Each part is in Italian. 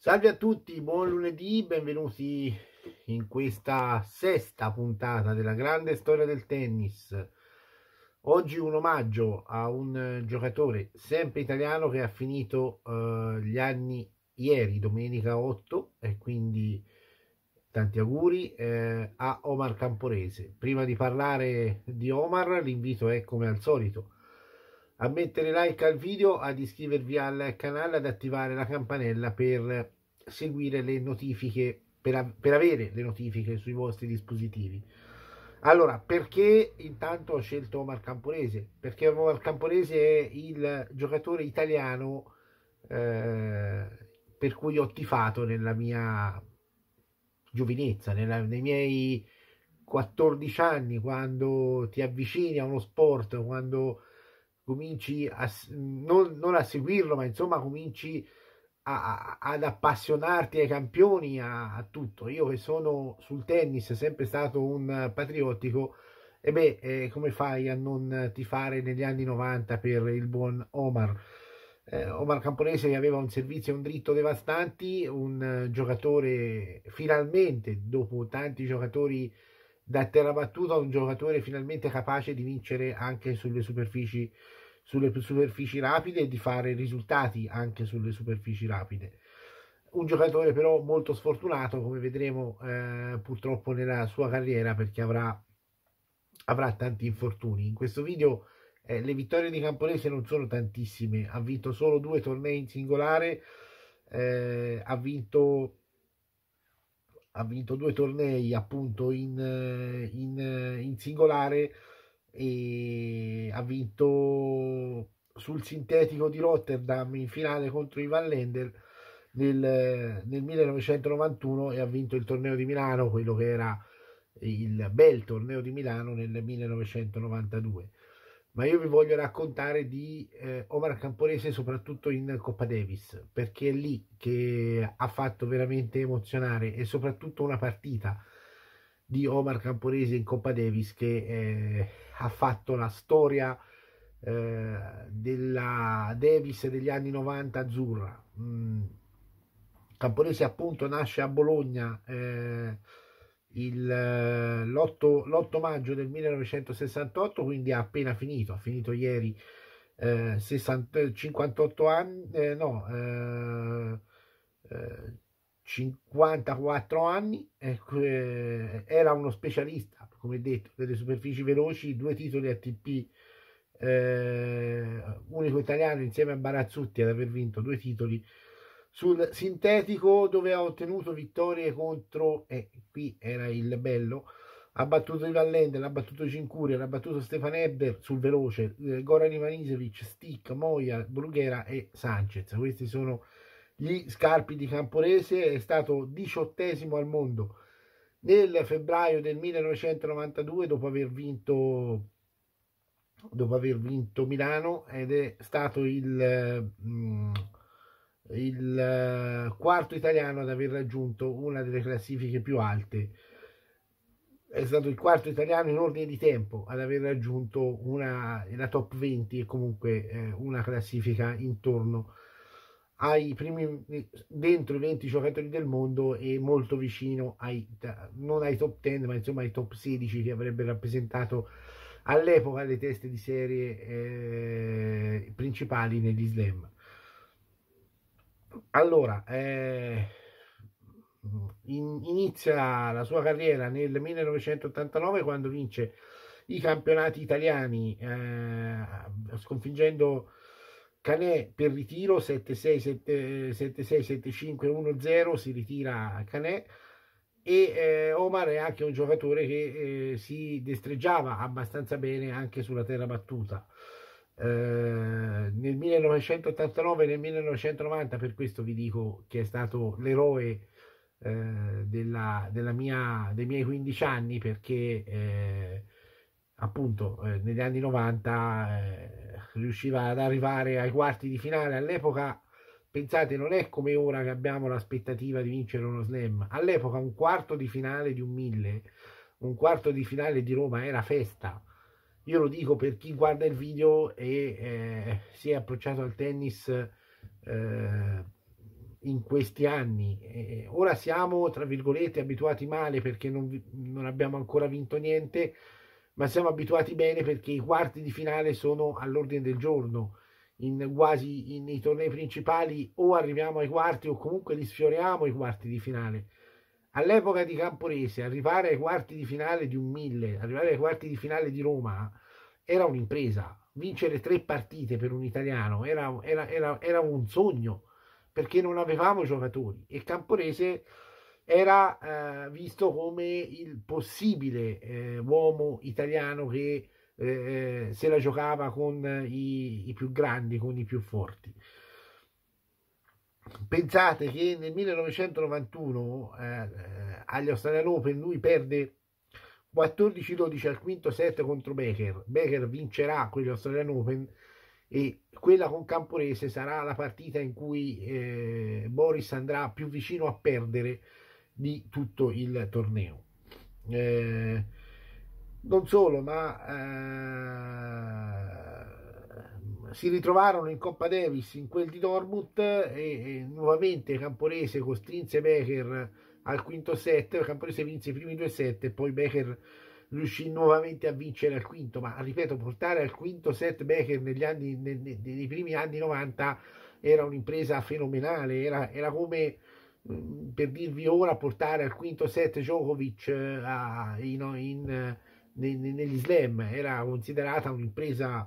Salve a tutti, buon lunedì, benvenuti in questa sesta puntata della grande storia del tennis. Oggi un omaggio a un giocatore sempre italiano che ha finito eh, gli anni ieri, domenica 8, e quindi tanti auguri eh, a Omar Camporese. Prima di parlare di Omar, l'invito è come al solito a mettere like al video, ad iscrivervi al canale, ad attivare la campanella per seguire le notifiche, per, per avere le notifiche sui vostri dispositivi. Allora, perché intanto ho scelto Omar Camponese? Perché Omar Camponese è il giocatore italiano eh, per cui ho tifato nella mia giovinezza, nella, nei miei 14 anni, quando ti avvicini a uno sport, quando cominci a, non, non a seguirlo, ma insomma cominci a, a, ad appassionarti ai campioni, a, a, tutto. Io che sono sul tennis sempre stato un patriottico, e beh, eh, come fai a non tifare negli anni 90 per il buon Omar? Eh, Omar Camponese aveva un servizio e un dritto devastanti, un giocatore finalmente, dopo tanti giocatori da terra battuta, un giocatore finalmente capace di vincere anche sulle superfici sulle superfici rapide e di fare risultati anche sulle superfici rapide. Un giocatore però molto sfortunato, come vedremo eh, purtroppo nella sua carriera, perché avrà, avrà tanti infortuni. In questo video eh, le vittorie di Camponese non sono tantissime, ha vinto solo due tornei in singolare, eh, ha vinto ha vinto due tornei appunto in, in, in singolare e ha vinto sul sintetico di Rotterdam in finale contro i Van Lender nel, nel 1991 e ha vinto il torneo di Milano, quello che era il bel torneo di Milano nel 1992. Ma io vi voglio raccontare di eh, Omar Camporese soprattutto in Coppa Davis, perché è lì che ha fatto veramente emozionare e soprattutto una partita di Omar Camponese in Coppa Davis che eh, ha fatto la storia eh, della Davis degli anni 90 azzurra. Mm. Camponese appunto nasce a Bologna eh, l'8 eh, maggio del 1968, quindi ha appena finito, ha finito ieri eh, 60, 58 anni, eh, no, eh, 54 anni, eh, eh, era uno specialista, come detto, delle superfici veloci, due titoli ATP, eh, unico italiano insieme a Barazzutti ad aver vinto due titoli sul sintetico dove ha ottenuto vittorie contro, e eh, qui era il bello, ha battuto il Vallende, l'ha battuto Cincuria, l'ha battuto Stefan Ebber sul veloce, eh, Goran Ivanisevic, Stick, Moia, Brughera e Sanchez. Questi sono gli scarpi di Camporese, è stato diciottesimo al mondo nel febbraio del 1992 dopo aver vinto dopo aver vinto Milano ed è stato il, mm, il eh, quarto italiano ad aver raggiunto una delle classifiche più alte è stato il quarto italiano in ordine di tempo ad aver raggiunto una, la top 20 e comunque eh, una classifica intorno a ai primi dentro i 20 giocatori del mondo e molto vicino ai non ai top 10 ma insomma ai top 16 che avrebbe rappresentato all'epoca le teste di serie eh, principali negli slam allora eh, in, inizia la sua carriera nel 1989 quando vince i campionati italiani eh, sconfiggendo Canè per ritiro 7-6-7-5-1-0 eh, si ritira Canè e eh, Omar è anche un giocatore che eh, si destreggiava abbastanza bene anche sulla terra battuta. Eh, nel 1989 e nel 1990 per questo vi dico che è stato l'eroe eh, della, della mia, dei miei 15 anni perché eh, appunto eh, negli anni 90 eh, riusciva ad arrivare ai quarti di finale all'epoca pensate non è come ora che abbiamo l'aspettativa di vincere uno slam all'epoca un quarto di finale di un mille un quarto di finale di Roma era festa io lo dico per chi guarda il video e eh, si è approcciato al tennis eh, in questi anni ora siamo tra virgolette abituati male perché non, non abbiamo ancora vinto niente ma siamo abituati bene perché i quarti di finale sono all'ordine del giorno. In quasi in, nei tornei principali o arriviamo ai quarti o comunque li sfioriamo i quarti di finale. All'epoca di Camporese arrivare ai quarti di finale di un mille, arrivare ai quarti di finale di Roma era un'impresa. Vincere tre partite per un italiano era, era, era, era un sogno perché non avevamo giocatori e Camporese era eh, visto come il possibile eh, uomo italiano che eh, se la giocava con i, i, più grandi, con i più forti. Pensate che nel 1991 eh, eh, agli Australian Open lui perde 14-12 al quinto set contro Becker. Becker vincerà quegli Australian Open e quella con Camporese sarà la partita in cui eh, Boris andrà più vicino a perdere di tutto il torneo. Eh, non solo, ma eh, si ritrovarono in Coppa Davis in quel di Dortmund e, e nuovamente Camporese costrinse Becker al quinto set, Camporese vinse i primi due set e poi Becker riuscì nuovamente a vincere al quinto, ma ripeto, portare al quinto set Becker negli anni, nei, nei, nei primi anni 90 era un'impresa fenomenale, era, era come Mm. per dirvi ora portare al quinto set Djokovic eh, a, in, in, in, negli slam era considerata un'impresa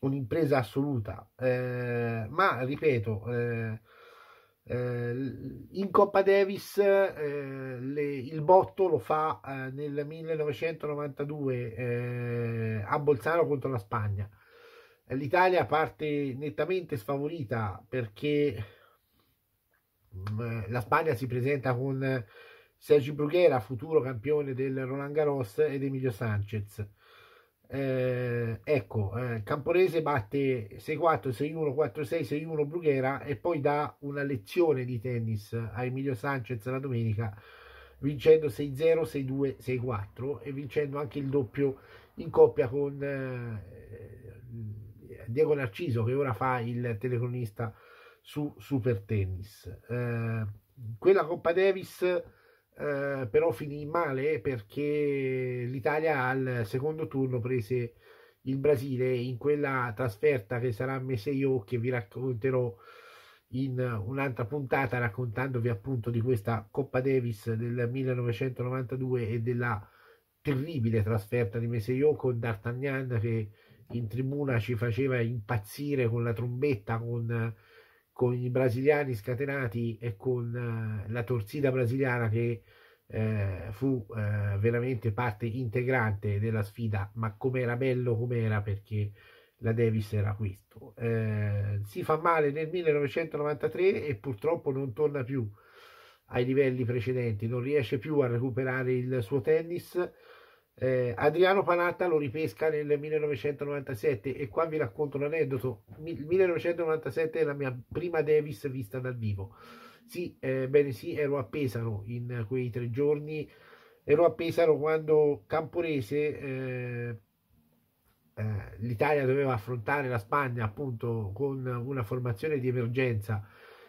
un'impresa assoluta eh, ma ripeto eh, eh, in Coppa Davis eh, le, il botto lo fa eh, nel 1992 a Bolzano contro la Spagna l'Italia parte nettamente sfavorita perché Mm, eh, la Spagna si presenta con eh, Sergi Bruguera, futuro campione del Roland Garros, ed Emilio Sanchez. Eh, ecco, eh, Camporese batte 6-4, 6-1, 4-6, 6-1 Bruguera e poi dà una lezione di tennis a Emilio Sanchez la domenica vincendo 6-0, 6-2, 6-4 e vincendo anche il doppio in coppia con eh, Diego Narciso che ora fa il telecronista su Super Tennis. Eh, quella Coppa Davis eh, però finì male perché l'Italia al secondo turno prese il Brasile in quella trasferta che sarà a io che vi racconterò in un'altra puntata raccontandovi appunto di questa Coppa Davis del 1992 e della terribile trasferta di mese io con D'Artagnan che in tribuna ci faceva impazzire con la trombetta, con con i brasiliani scatenati e con eh, la torcida brasiliana che eh, fu eh, veramente parte integrante della sfida, ma com'era bello com'era perché la Davis era questo. Eh, si fa male nel 1993 e purtroppo non torna più ai livelli precedenti, non riesce più a recuperare il suo tennis eh, Adriano Panatta lo ripesca nel 1997 e qua vi racconto un aneddoto. Il 1997 è la mia prima Davis vista dal vivo. Sì, eh, bene sì, ero a Pesaro in quei tre giorni. Ero a Pesaro quando Camporese, eh, eh l'Italia doveva affrontare la Spagna appunto con una formazione di emergenza,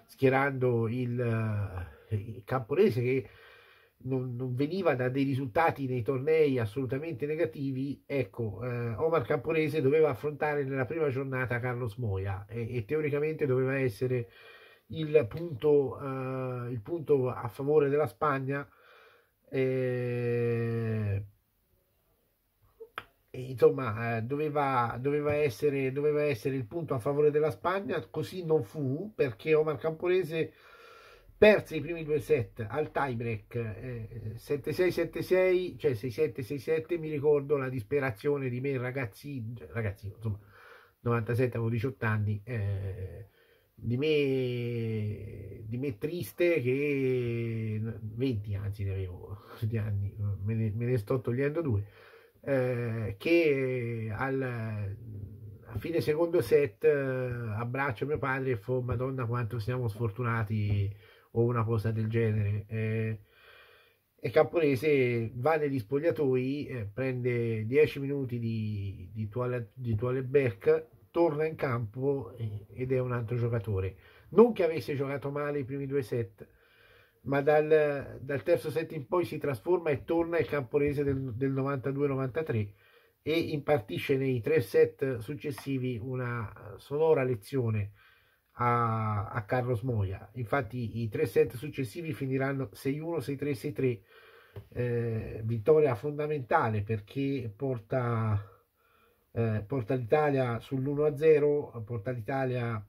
schierando il, eh, il Camporese che non, non, veniva da dei risultati nei tornei assolutamente negativi, ecco, eh, Omar Camponese doveva affrontare nella prima giornata Carlos Moia e, e teoricamente doveva essere il punto, eh, il punto, a favore della Spagna. Eh, insomma, eh, doveva, doveva, essere, doveva essere il punto a favore della Spagna, così non fu perché Omar Camponese perse i primi due set al tie break eh, 7-6-7-6, cioè 6-7-6-7, mi ricordo la disperazione di me ragazzi, ragazzino, insomma, 97 avevo 18 anni, eh, di, me, di me triste che 20 anzi ne avevo, di anni, me ne, me ne sto togliendo due, eh, che al a fine secondo set eh, abbraccio mio padre e fo, madonna quanto siamo sfortunati o una cosa del genere. Eh, e Camponese va negli spogliatoi, eh, prende 10 minuti di, di, toilet, di toilet back, torna in campo eh, ed è un altro giocatore. Non che avesse giocato male i primi due set, ma dal, dal terzo set in poi si trasforma e torna il Camponese del, del 92-93 e impartisce nei tre set successivi una sonora lezione a, a Carlos Moia. Infatti i tre set successivi finiranno 6-1, 6-3, 6-3. Eh, vittoria fondamentale perché porta, eh, porta l'Italia sull'1-0, porta l'Italia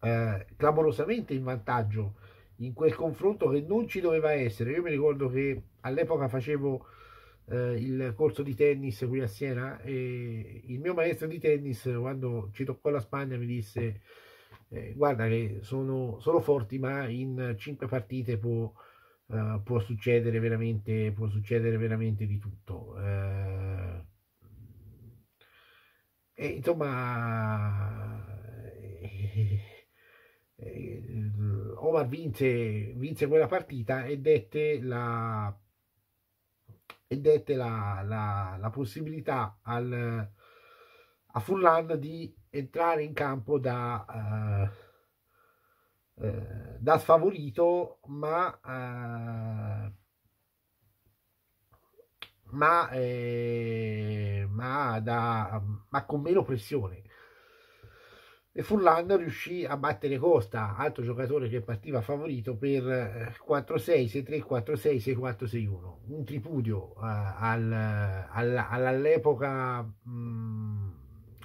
eh, clamorosamente in vantaggio in quel confronto che non ci doveva essere. Io mi ricordo che all'epoca facevo eh, il corso di tennis qui a Siena e il mio maestro di tennis quando ci toccò la Spagna mi disse eh, guarda che sono, sono, forti ma in cinque partite può, uh, può, succedere, veramente, può succedere veramente di tutto. Uh, e insomma, eh, Omar vinse, vinse quella partita e dette la, e dette la, la, la possibilità al, a Fullan di entrare in campo da, uh, uh, da sfavorito, ma, eh, ma, eh, ma, da, ma con meno pressione. E Furlan riuscì a battere Costa, altro giocatore che partiva favorito, per 4-6, 6-3, 4-6, 6-4, 6-1. Un tripudio eh, al, all, all'epoca... Mh, mm,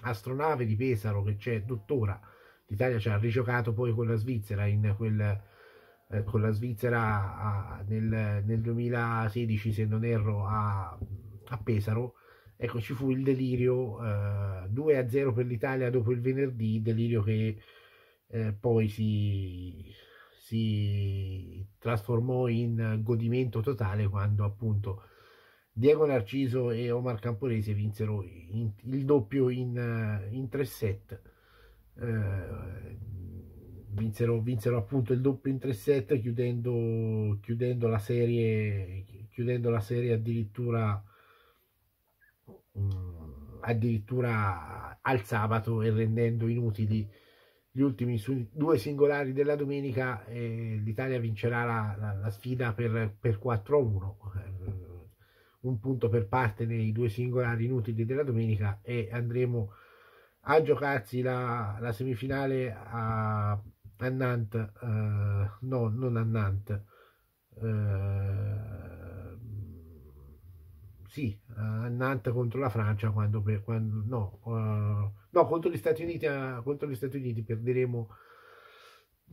astronave di Pesaro che c'è tuttora, l'Italia ci ha rigiocato poi con la Svizzera in quel eh, con la Svizzera a, nel, nel, 2016, se non erro, a, a, Pesaro. Ecco, ci fu il delirio eh, 2 0 per l'Italia dopo il venerdì, delirio che eh, poi si, si trasformò in godimento totale quando appunto Diego Narciso e Omar Camporese vinsero in, il doppio in, eh, in tre set. Eh, vinsero, vinsero, appunto il doppio in tre set chiudendo, chiudendo, la, serie, chiudendo la serie addirittura mh, mm, addirittura al sabato e rendendo inutili gli ultimi due singolari della domenica eh, l'Italia vincerà la, la, la sfida per, per 4 1 un punto per parte nei due singolari inutili della domenica e andremo a giocarsi la, la semifinale a, a Nantes, uh, no, non a Nantes, uh, sì, a Nantes contro la Francia, quando, per, quando no, uh, no, contro gli Stati Uniti, contro gli Stati Uniti perderemo,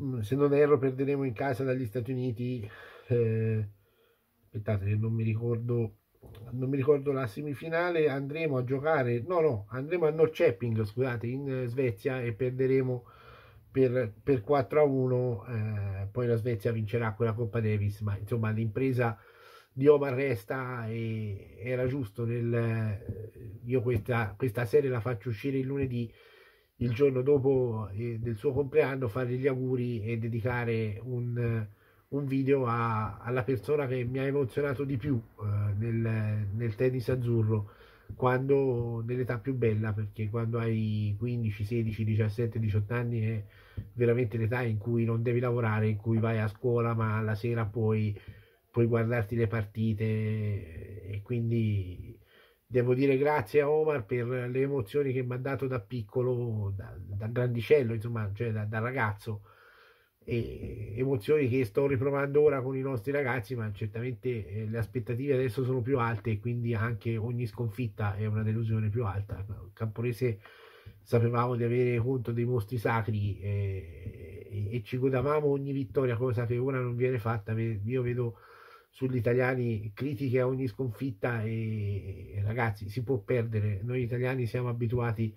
mm, se non erro, perderemo in casa dagli Stati Uniti, aspettate, non mi ricordo non mi ricordo la semifinale, andremo a giocare, no no, andremo a Norrköping, scusate, in eh, Svezia e perderemo per, per 4 a 1, eh, poi la Svezia vincerà quella Coppa Davis, ma insomma l'impresa di Omar resta e era giusto nel, eh, io questa, questa serie la faccio uscire il lunedì, il giorno dopo eh, del suo compleanno, fare gli auguri e dedicare un un video a, alla persona che mi ha emozionato di più eh, nel, nel, tennis azzurro quando nell'età più bella perché quando hai 15, 16, 17, 18 anni è veramente l'età in cui non devi lavorare, in cui vai a scuola ma la sera puoi, puoi guardarti le partite e quindi devo dire grazie a Omar per le emozioni che mi ha dato da piccolo, da, da grandicello, insomma, cioè da, da ragazzo e emozioni che sto riprovando ora con i nostri ragazzi, ma certamente eh, le aspettative adesso sono più alte e quindi anche ogni sconfitta è una delusione più alta. Camponese sapevamo di avere conto dei mostri sacri eh, e, e ci godavamo ogni vittoria, cosa che ora non viene fatta. Io vedo sugli italiani critiche a ogni sconfitta e, e ragazzi si può perdere, noi italiani siamo abituati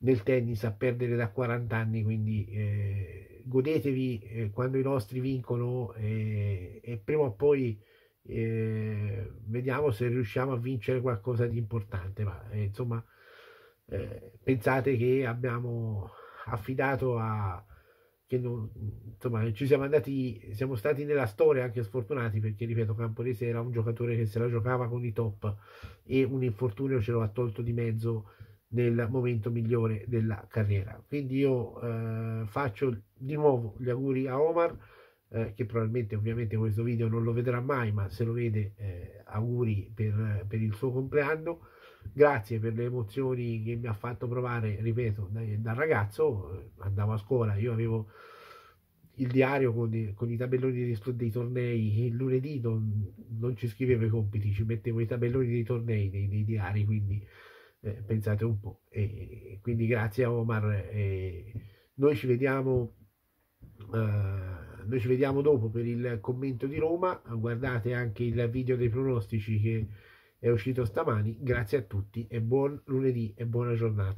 nel tennis a perdere da 40 anni, quindi... Eh, godetevi eh, quando i nostri vincono eh, e prima o poi eh, vediamo se riusciamo a vincere qualcosa di importante. Ma eh, insomma, eh, pensate che abbiamo affidato a che non, insomma, ci siamo andati, siamo stati nella storia anche sfortunati perché, ripeto, Camporese era un giocatore che se la giocava con i top e un infortunio ce lo ha tolto di mezzo nel momento migliore della carriera. Quindi io eh, faccio di nuovo gli auguri a Omar, eh, che probabilmente ovviamente questo video non lo vedrà mai, ma se lo vede eh, auguri per, per, il suo compleanno. Grazie per le emozioni che mi ha fatto provare, ripeto, da, da ragazzo, eh, andavo a scuola, io avevo il diario con, i, con i tabelloni dei, dei, tornei il lunedì non, non, ci scrivevo i compiti, ci mettevo i tabelloni dei tornei nei, nei diari, quindi eh, pensate un po'. E, quindi grazie a Omar, e noi ci vediamo. Uh, noi ci vediamo dopo per il commento di Roma. Guardate anche il video dei pronostici che è uscito stamani. Grazie a tutti e buon lunedì e buona giornata.